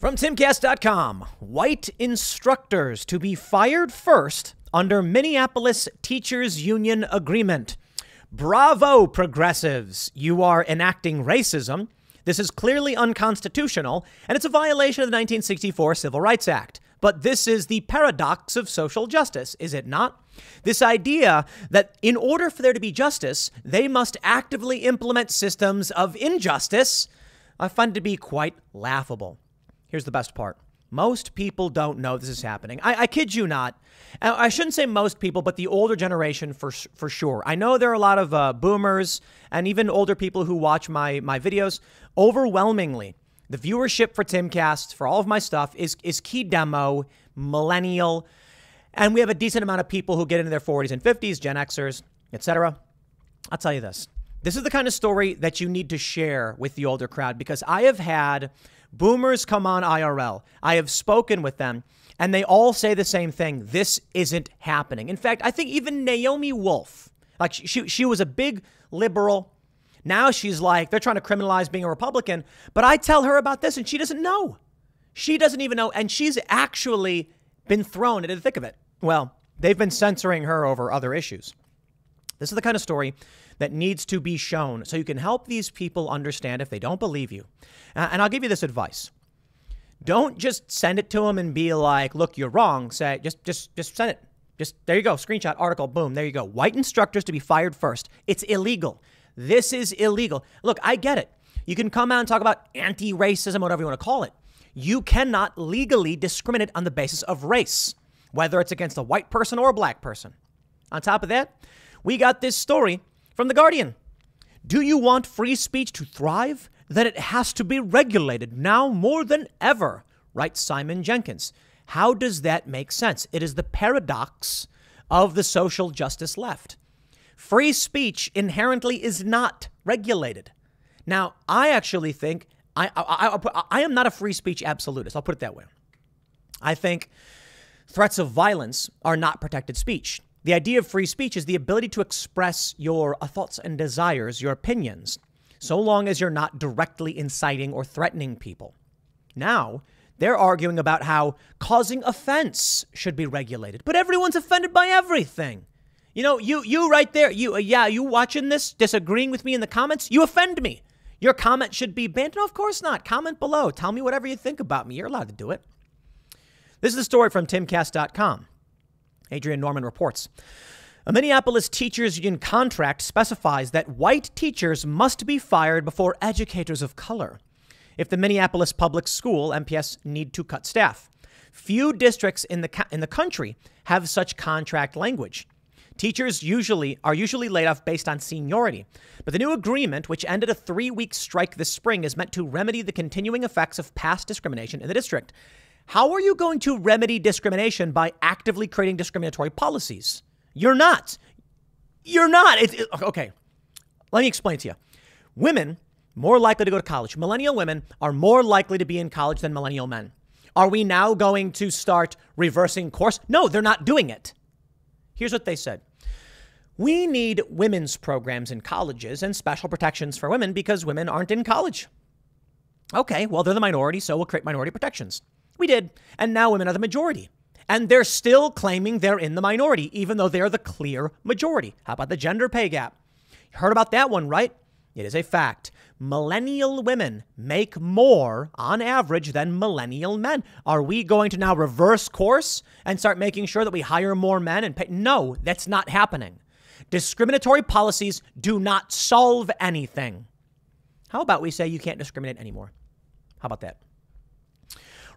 From timcast.com, white instructors to be fired first under Minneapolis Teachers Union agreement. Bravo, progressives! You are enacting racism. This is clearly unconstitutional, and it's a violation of the 1964 Civil Rights Act. But this is the paradox of social justice, is it not? This idea that in order for there to be justice, they must actively implement systems of injustice, I find to be quite laughable. Here's the best part. Most people don't know this is happening. I, I kid you not. Uh, I shouldn't say most people, but the older generation for for sure. I know there are a lot of uh, boomers and even older people who watch my my videos. Overwhelmingly, the viewership for Timcast for all of my stuff is is key demo millennial, and we have a decent amount of people who get into their 40s and 50s, Gen Xers, etc. I'll tell you this. This is the kind of story that you need to share with the older crowd because I have had Boomers come on IRL. I have spoken with them, and they all say the same thing. This isn't happening. In fact, I think even Naomi Wolf, like she, she was a big liberal. Now she's like, they're trying to criminalize being a Republican. But I tell her about this, and she doesn't know. She doesn't even know. And she's actually been thrown into the thick of it. Well, they've been censoring her over other issues. This is the kind of story that needs to be shown so you can help these people understand if they don't believe you. Uh, and I'll give you this advice. Don't just send it to them and be like, "Look, you're wrong." Say just just just send it. Just there you go, screenshot article, boom, there you go. White instructors to be fired first. It's illegal. This is illegal. Look, I get it. You can come out and talk about anti-racism, whatever you want to call it. You cannot legally discriminate on the basis of race, whether it's against a white person or a black person. On top of that, we got this story from The Guardian. Do you want free speech to thrive? Then it has to be regulated now more than ever, writes Simon Jenkins. How does that make sense? It is the paradox of the social justice left. Free speech inherently is not regulated. Now, I actually think I, I, I, I, am not a free speech absolutist. I'll put it that way. I think threats of violence are not protected speech. The idea of free speech is the ability to express your uh, thoughts and desires, your opinions, so long as you're not directly inciting or threatening people. Now, they're arguing about how causing offense should be regulated, but everyone's offended by everything. You know, you you right there, you uh, yeah, you watching this, disagreeing with me in the comments, you offend me. Your comment should be banned. No, of course not. Comment below. Tell me whatever you think about me. You're allowed to do it. This is a story from timcast.com. Adrian Norman reports. A Minneapolis teachers union contract specifies that white teachers must be fired before educators of color if the Minneapolis Public School MPS need to cut staff. Few districts in the in the country have such contract language. Teachers usually are usually laid off based on seniority, but the new agreement, which ended a three-week strike this spring, is meant to remedy the continuing effects of past discrimination in the district. How are you going to remedy discrimination by actively creating discriminatory policies? You're not. You're not. It, it, okay, let me explain to you. Women more likely to go to college. Millennial women are more likely to be in college than millennial men. Are we now going to start reversing course? No, they're not doing it. Here's what they said. We need women's programs in colleges and special protections for women because women aren't in college. Okay, well, they're the minority, so we'll create minority protections. We did. And now women are the majority. And they're still claiming they're in the minority, even though they're the clear majority. How about the gender pay gap? You heard about that one, right? It is a fact. Millennial women make more on average than millennial men. Are we going to now reverse course and start making sure that we hire more men and pay? No, that's not happening. Discriminatory policies do not solve anything. How about we say you can't discriminate anymore? How about that?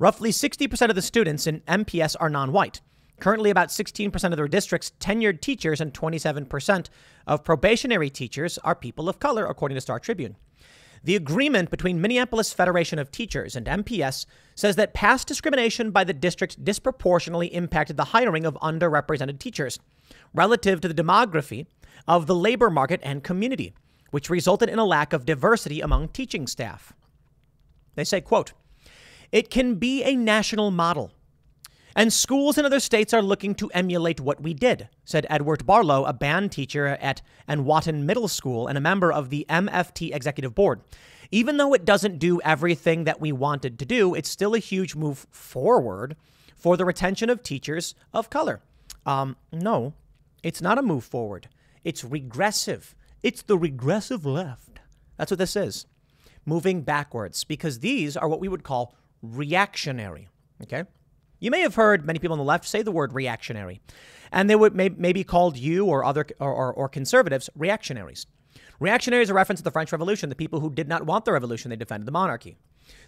Roughly 60% of the students in MPS are non white. Currently, about 16% of their district's tenured teachers and 27% of probationary teachers are people of color, according to Star Tribune. The agreement between Minneapolis Federation of Teachers and MPS says that past discrimination by the district disproportionately impacted the hiring of underrepresented teachers relative to the demography of the labor market and community, which resulted in a lack of diversity among teaching staff. They say, quote, it can be a national model. And schools in other states are looking to emulate what we did, said Edward Barlow, a band teacher at Anwatton Middle School and a member of the MFT Executive Board. Even though it doesn't do everything that we wanted to do, it's still a huge move forward for the retention of teachers of color. Um, no, it's not a move forward. It's regressive. It's the regressive left. That's what this is. Moving backwards, because these are what we would call reactionary. Okay? You may have heard many people on the left say the word reactionary, and they would may, maybe called you or other or, or, or conservatives reactionaries. Reactionaries are a reference to the French Revolution, the people who did not want the revolution, they defended the monarchy.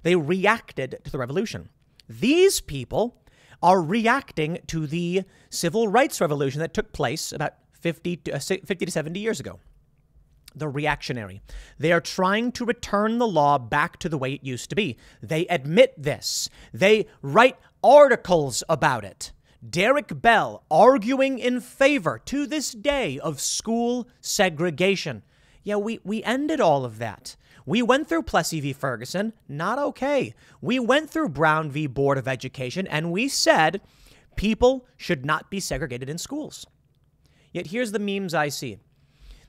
They reacted to the revolution. These people are reacting to the civil rights revolution that took place about 50 to, uh, 50 to 70 years ago. The reactionary. They are trying to return the law back to the way it used to be. They admit this. They write articles about it. Derek Bell arguing in favor to this day of school segregation. Yeah, we, we ended all of that. We went through Plessy v. Ferguson, not okay. We went through Brown v. Board of Education, and we said people should not be segregated in schools. Yet here's the memes I see.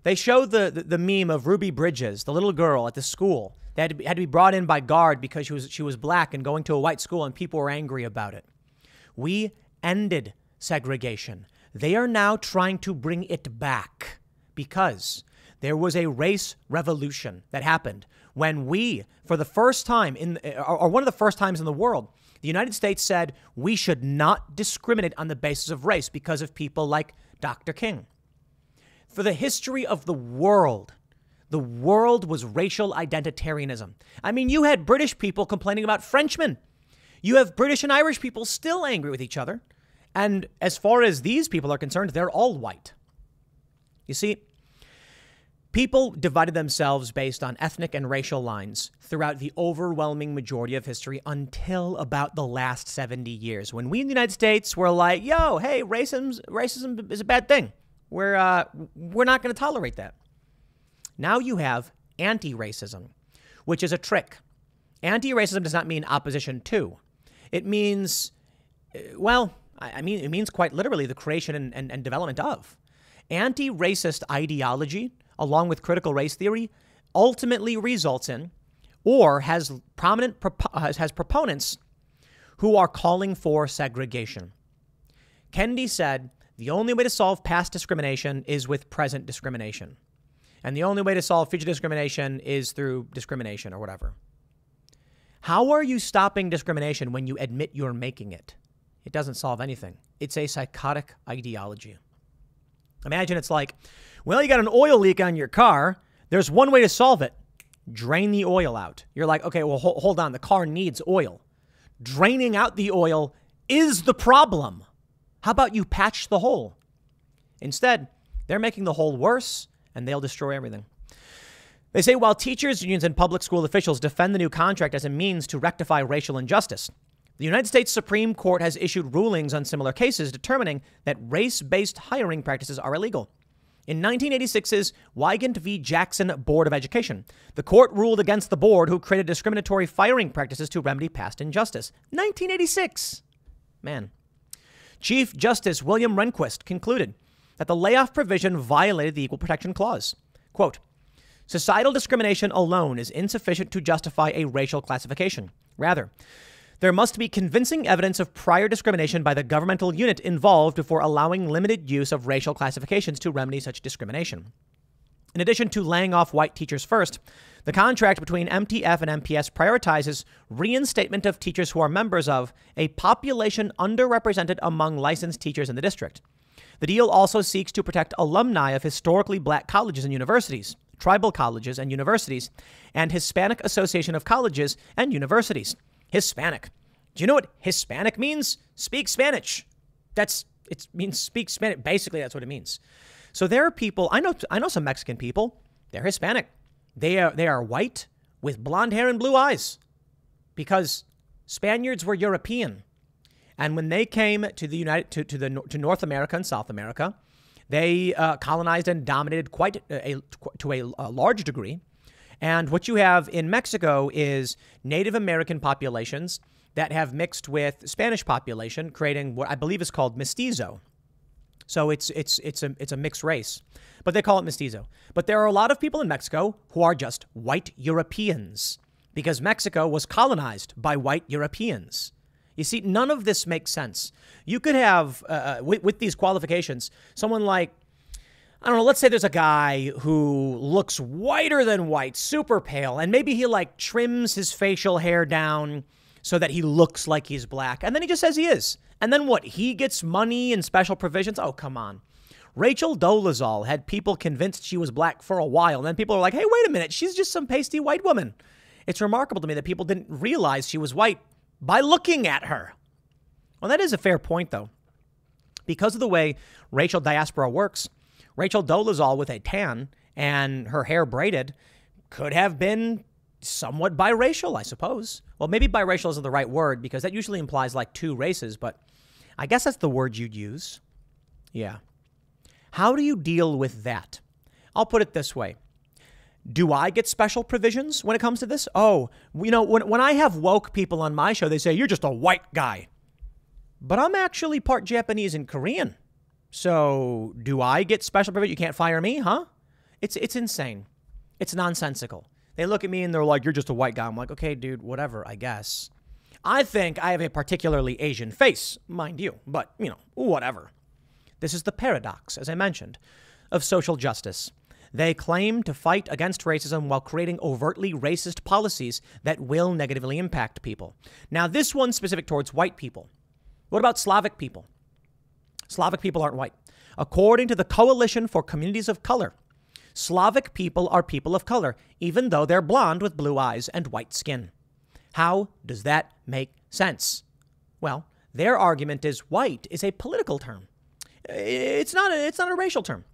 They showed the, the, the meme of Ruby Bridges, the little girl at the school that had, had to be brought in by guard because she was she was black and going to a white school, and people were angry about it. We ended segregation. They are now trying to bring it back because there was a race revolution that happened when we, for the first time in, or one of the first times in the world, the United States said we should not discriminate on the basis of race because of people like Dr. King. For the history of the world, the world was racial identitarianism. I mean, you had British people complaining about Frenchmen. You have British and Irish people still angry with each other. And as far as these people are concerned, they're all white. You see, people divided themselves based on ethnic and racial lines throughout the overwhelming majority of history until about the last 70 years, when we in the United States were like, yo, hey, racism, racism is a bad thing. We're, uh, we're not going to tolerate that. Now you have anti racism, which is a trick. Anti racism does not mean opposition to, it means, uh, well, I mean, it means quite literally the creation and, and, and development of. Anti racist ideology, along with critical race theory, ultimately results in or has prominent uh, has proponents who are calling for segregation. Kendi said the only way to solve past discrimination is with present discrimination. And the only way to solve future discrimination is through discrimination or whatever. How are you stopping discrimination when you admit you're making it? It doesn't solve anything. It's a psychotic ideology. Imagine it's like, well, you got an oil leak on your car. There's one way to solve it drain the oil out. You're like, okay, well, hold on. The car needs oil. Draining out the oil is the problem. How about you patch the hole? Instead, they're making the hole worse and they'll destroy everything. They say while teachers, unions, and public school officials defend the new contract as a means to rectify racial injustice, the United States Supreme Court has issued rulings on similar cases determining that race based hiring practices are illegal. In 1986's Wygant v. Jackson Board of Education, the court ruled against the board who created discriminatory firing practices to remedy past injustice. 1986! Man, Chief Justice William Rehnquist concluded that the layoff provision violated the Equal Protection Clause. Quote, Societal discrimination alone is insufficient to justify a racial classification. Rather, there must be convincing evidence of prior discrimination by the governmental unit involved before allowing limited use of racial classifications to remedy such discrimination. In addition to laying off white teachers first, the contract between MTF and MPS prioritizes reinstatement of teachers who are members of a population underrepresented among licensed teachers in the district. The deal also seeks to protect alumni of historically black colleges and universities, tribal colleges and universities, and Hispanic Association of Colleges and Universities. Hispanic. Do you know what Hispanic means? Speak Spanish. That's it means speak Spanish. Basically, that's what it means. So there are people I know. I know some Mexican people. They're Hispanic. They are they are white with blonde hair and blue eyes, because Spaniards were European, and when they came to the United to, to the to North America and South America, they uh, colonized and dominated quite a, a to a, a large degree. And what you have in Mexico is Native American populations that have mixed with Spanish population, creating what I believe is called mestizo so it's it's it's a it's a mixed race, but they call it mestizo. But there are a lot of people in Mexico who are just white Europeans because Mexico was colonized by white Europeans. You see, none of this makes sense. You could have uh, uh with, with these qualifications someone like I don't know, let's say there's a guy who looks whiter than white, super pale, and maybe he like trims his facial hair down so that he looks like he's black. And then he just says he is. And then what? He gets money and special provisions? Oh, come on. Rachel Dolezal had people convinced she was black for a while. And then people are like, hey, wait a minute. She's just some pasty white woman. It's remarkable to me that people didn't realize she was white by looking at her. Well, that is a fair point, though. Because of the way racial diaspora works, Rachel Dolezal with a tan and her hair braided could have been somewhat biracial, I suppose. Well, maybe biracial isn't the right word because that usually implies like two races, but I guess that's the word you'd use. Yeah. How do you deal with that? I'll put it this way. Do I get special provisions when it comes to this? Oh, you know, when, when I have woke people on my show, they say, you're just a white guy. But I'm actually part Japanese and Korean. So do I get special privilege? You can't fire me, huh? It's, it's insane. It's nonsensical. They look at me and they're like, you're just a white guy. I'm like, okay, dude, whatever, I guess. I think I have a particularly Asian face, mind you, but, you know, whatever. This is the paradox, as I mentioned, of social justice. They claim to fight against racism while creating overtly racist policies that will negatively impact people. Now, this one's specific towards white people. What about Slavic people? Slavic people aren't white. According to the Coalition for Communities of Color, Slavic people are people of color, even though they're blonde with blue eyes and white skin. How does that make sense? Well, their argument is white is a political term. It's not a, it's not a racial term.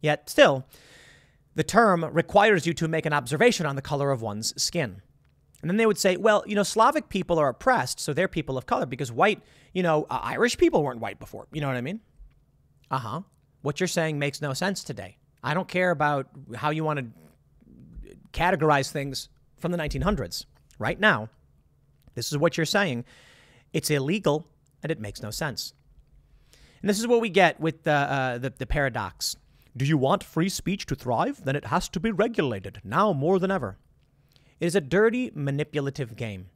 Yet still, the term requires you to make an observation on the color of one's skin. And then they would say, well, you know, Slavic people are oppressed, so they're people of color because white, you know, uh, Irish people weren't white before. You know what I mean? Uh huh. What you're saying makes no sense today. I don't care about how you want to categorize things from the 1900s. Right now, this is what you're saying. It's illegal and it makes no sense. And this is what we get with the, uh, the, the paradox. Do you want free speech to thrive? Then it has to be regulated, now more than ever. It is a dirty, manipulative game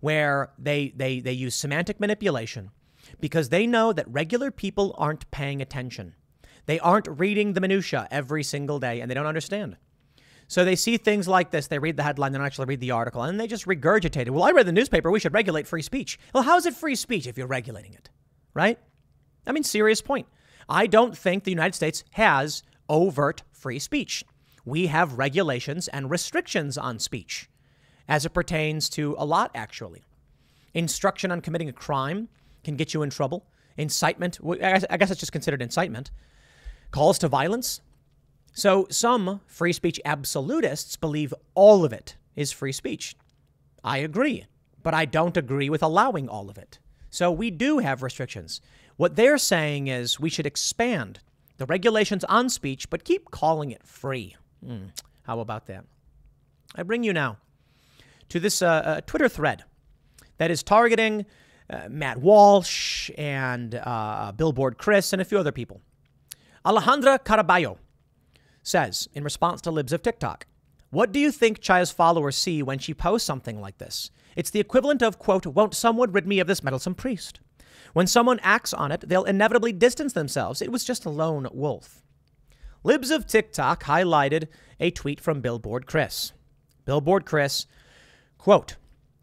where they, they, they use semantic manipulation because they know that regular people aren't paying attention. They aren't reading the minutiae every single day and they don't understand. So they see things like this, they read the headline, they don't actually read the article, and they just regurgitate it. Well, I read the newspaper, we should regulate free speech. Well, how is it free speech if you're regulating it? Right? I mean, serious point. I don't think the United States has overt free speech. We have regulations and restrictions on speech as it pertains to a lot, actually. Instruction on committing a crime can get you in trouble. Incitement, I guess it's just considered incitement. Calls to violence, so some free speech absolutists believe all of it is free speech. I agree, but I don't agree with allowing all of it. So we do have restrictions. What they're saying is we should expand the regulations on speech, but keep calling it free. Mm, how about that? I bring you now to this uh, uh, Twitter thread that is targeting uh, Matt Walsh and uh, uh, Billboard Chris and a few other people. Alejandra Caraballo says in response to Libs of TikTok. What do you think Chaya's followers see when she posts something like this? It's the equivalent of, quote, won't someone rid me of this meddlesome priest? When someone acts on it, they'll inevitably distance themselves. It was just a lone wolf. Libs of TikTok highlighted a tweet from Billboard Chris. Billboard Chris, quote,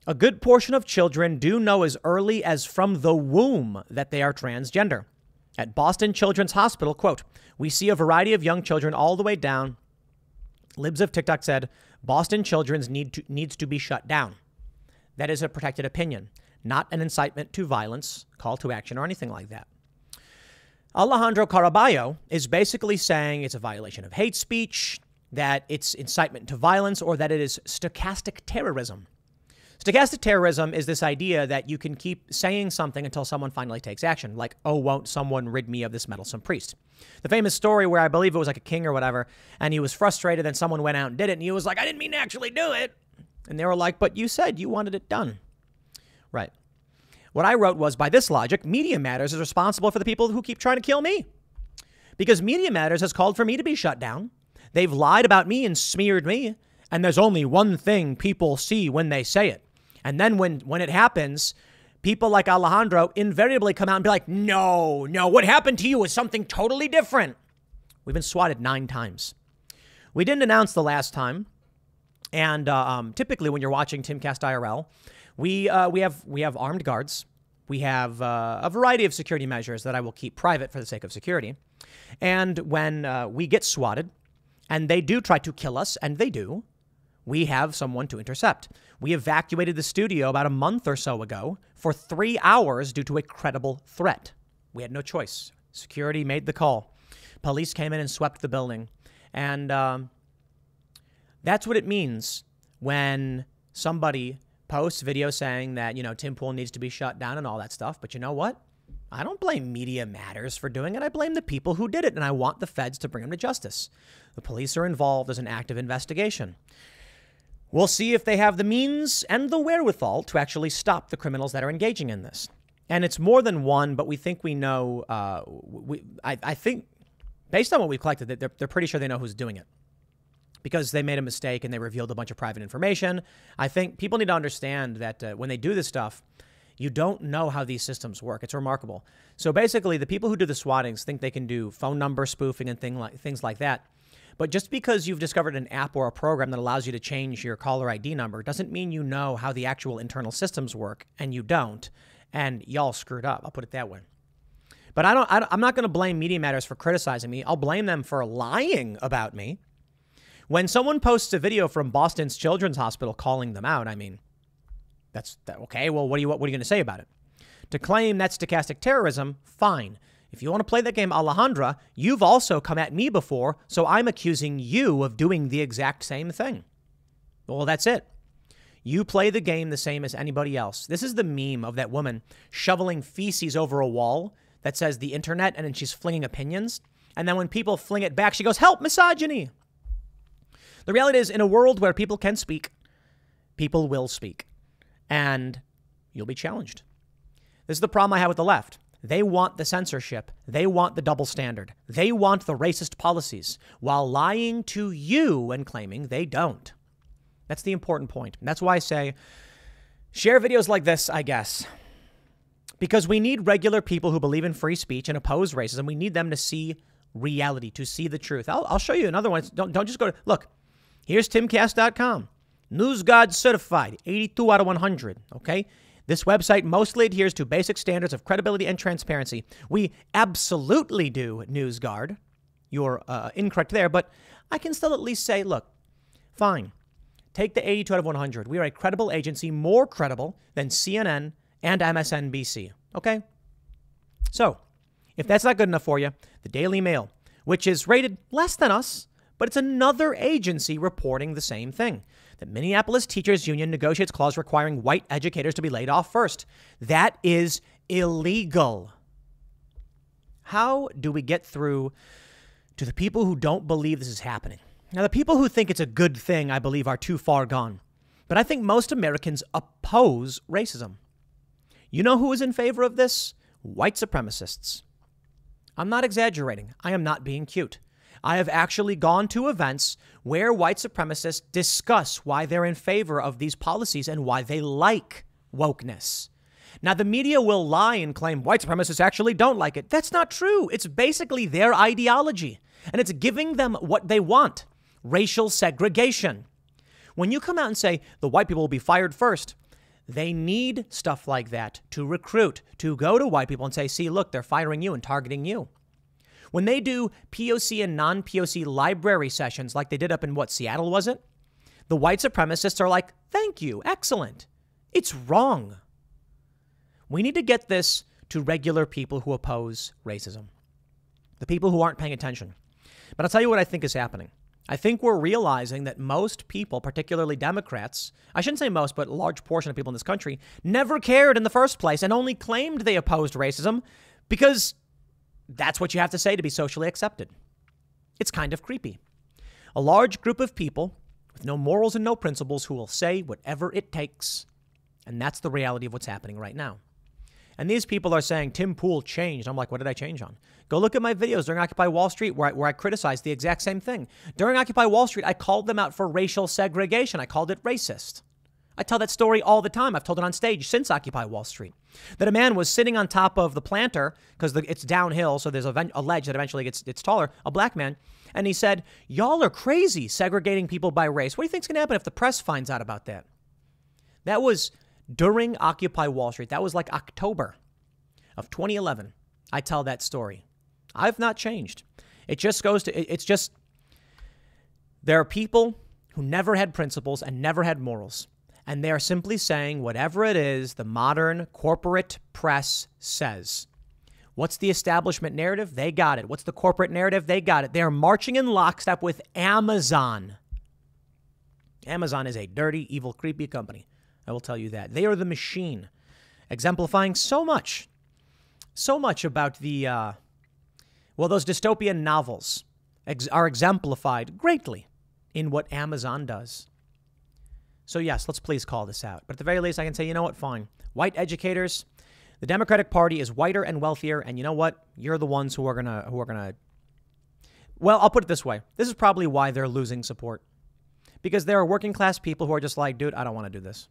a good portion of children do know as early as from the womb that they are transgender. At Boston Children's Hospital, quote, we see a variety of young children all the way down. Libs of TikTok said, Boston Children's need to, needs to be shut down. That is a protected opinion, not an incitement to violence, call to action, or anything like that. Alejandro Caraballo is basically saying it's a violation of hate speech, that it's incitement to violence, or that it is stochastic terrorism. Stochastic terrorism is this idea that you can keep saying something until someone finally takes action, like, oh, won't someone rid me of this meddlesome priest? The famous story where I believe it was like a king or whatever, and he was frustrated, and someone went out and did it, and he was like, I didn't mean to actually do it. And they were like, but you said you wanted it done. Right. What I wrote was by this logic, Media Matters is responsible for the people who keep trying to kill me. Because Media Matters has called for me to be shut down. They've lied about me and smeared me. And there's only one thing people see when they say it and then when when it happens, people like Alejandro invariably come out and be like, "No, no, what happened to you was something totally different." We've been swatted nine times. We didn't announce the last time, and uh, um, typically when you're watching Timcast IRL, we uh, we have we have armed guards. We have uh, a variety of security measures that I will keep private for the sake of security. And when uh, we get swatted, and they do try to kill us, and they do, we have someone to intercept. We evacuated the studio about a month or so ago for three hours due to a credible threat. We had no choice. Security made the call. Police came in and swept the building. And um, that's what it means when somebody posts video saying that, you know, Tim Pool needs to be shut down and all that stuff. But you know what? I don't blame Media Matters for doing it. I blame the people who did it, and I want the feds to bring them to justice. The police are involved. as an active investigation. We'll see if they have the means and the wherewithal to actually stop the criminals that are engaging in this. And it's more than one, but we think we know. Uh, we, I, I, think, based on what we've collected, they're, they're pretty sure they know who's doing it because they made a mistake and they revealed a bunch of private information. I think people need to understand that uh, when they do this stuff, you don't know how these systems work. It's remarkable. So basically, the people who do the swattings think they can do phone number spoofing and thing like, things like that. But just because you've discovered an app or a program that allows you to change your caller ID number doesn't mean you know how the actual internal systems work, and you don't. And y'all screwed up. I'll put it that way. But I don't, I am not going to blame Media Matters for criticizing me. I'll blame them for lying about me. When someone posts a video from Boston's Children's Hospital calling them out, I mean, that's that, okay. Well, what are you what, what are you going to say about it? To claim that's stochastic terrorism, fine. If you want to play that game, Alejandra, you've also come at me before, so I'm accusing you of doing the exact same thing. Well, that's it. You play the game the same as anybody else. This is the meme of that woman shoveling feces over a wall that says the internet, and then she's flinging opinions. And then when people fling it back, she goes, Help, misogyny. The reality is, in a world where people can speak, people will speak. And you'll be challenged. This is the problem I have with the left. They want the censorship. They want the double standard. They want the racist policies while lying to you and claiming they don't. That's the important point. That's why I say share videos like this, I guess. Because we need regular people who believe in free speech and oppose racism. We need them to see reality, to see the truth. I'll, I'll show you another one. Don't, don't just go to, look, here's timcast.com. News God certified, 82 out of 100. Okay? This website mostly adheres to basic standards of credibility and transparency. We absolutely do, NewsGuard. You're uh, incorrect there, but I can still at least say, look, fine, take the 82 out of 100. We are a credible agency, more credible than CNN and MSNBC. Okay? So, if that's not good enough for you, the Daily Mail, which is rated less than us, but it's another agency reporting the same thing. The Minneapolis Teachers Union negotiates clause requiring white educators to be laid off first. That is illegal. How do we get through to the people who don't believe this is happening? Now, the people who think it's a good thing, I believe, are too far gone. But I think most Americans oppose racism. You know who is in favor of this? White supremacists. I'm not exaggerating. I am not being cute. I have actually gone to events where white supremacists discuss why they're in favor of these policies and why they like wokeness. Now, the media will lie and claim white supremacists actually don't like it. That's not true. It's basically their ideology, and it's giving them what they want racial segregation. When you come out and say the white people will be fired first, they need stuff like that to recruit, to go to white people and say, see, look, they're firing you and targeting you. When they do POC and non POC library sessions, like they did up in what, Seattle, was it? The white supremacists are like, thank you, excellent. It's wrong. We need to get this to regular people who oppose racism, the people who aren't paying attention. But I'll tell you what I think is happening. I think we're realizing that most people, particularly Democrats, I shouldn't say most, but a large portion of people in this country, never cared in the first place and only claimed they opposed racism because that's what you have to say to be socially accepted. It's kind of creepy. A large group of people with no morals and no principles who will say whatever it takes. And that's the reality of what's happening right now. And these people are saying Tim Pool changed. I'm like, what did I change on? Go look at my videos during Occupy Wall Street where I, where I criticized the exact same thing. During Occupy Wall Street, I called them out for racial segregation. I called it racist. I tell that story all the time. I've told it on stage since Occupy Wall Street. That a man was sitting on top of the planter because it's downhill, so there's a, a ledge that eventually gets it's taller. A black man, and he said, "Y'all are crazy segregating people by race. What do you think's gonna happen if the press finds out about that?" That was during Occupy Wall Street. That was like October of 2011. I tell that story. I've not changed. It just goes to it's just there are people who never had principles and never had morals and they are simply saying whatever it is the modern corporate press says. What's the establishment narrative? They got it. What's the corporate narrative? They got it. They are marching in lockstep with Amazon. Amazon is a dirty, evil, creepy company. I will tell you that. They are the machine, exemplifying so much, so much about the, uh, well, those dystopian novels ex- are exemplified greatly in what Amazon does. So, yes, let's please call this out. But at the very least, I can say, you know what? Fine. White educators, the Democratic Party is whiter and wealthier, and you know what? You're the ones who are gonna who are gonna. Well, I'll put it this way: this is probably why they're losing support, because there are working class people who are just like, dude, I don't want to do this.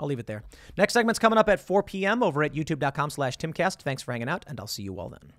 I'll leave it there. Next segment's coming up at 4 p.m. over at youtube.com/slash timcast. Thanks for hanging out, and I'll see you all then.